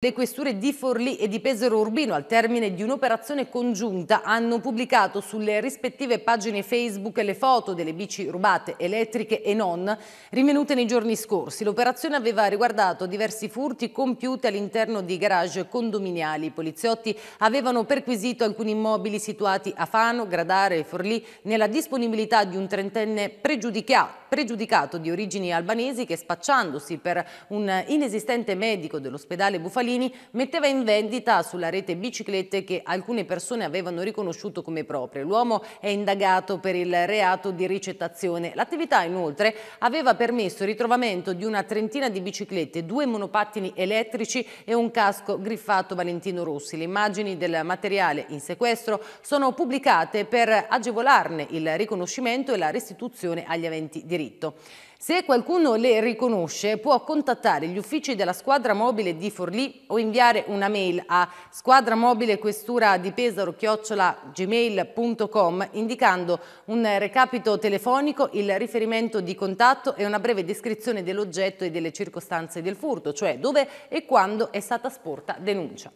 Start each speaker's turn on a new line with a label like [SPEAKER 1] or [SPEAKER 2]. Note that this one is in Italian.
[SPEAKER 1] Le questure di Forlì e di Pesaro Urbino al termine di un'operazione congiunta hanno pubblicato sulle rispettive pagine Facebook le foto delle bici rubate elettriche e non rinvenute nei giorni scorsi. L'operazione aveva riguardato diversi furti compiuti all'interno di garage condominiali. I poliziotti avevano perquisito alcuni immobili situati a Fano, Gradare e Forlì nella disponibilità di un trentenne pregiudicato pregiudicato di origini albanesi che spacciandosi per un inesistente medico dell'ospedale Bufalini metteva in vendita sulla rete biciclette che alcune persone avevano riconosciuto come proprie. L'uomo è indagato per il reato di ricettazione. L'attività inoltre aveva permesso il ritrovamento di una trentina di biciclette, due monopattini elettrici e un casco griffato Valentino Rossi. Le immagini del materiale in sequestro sono pubblicate per agevolarne il riconoscimento e la restituzione agli aventi diritto diritto. Se qualcuno le riconosce può contattare gli uffici della squadra mobile di Forlì o inviare una mail a squadramobilequestura-di-pesaro-gmail.com indicando un recapito telefonico, il riferimento di contatto e una breve descrizione dell'oggetto e delle circostanze del furto, cioè dove e quando è stata sporta denuncia.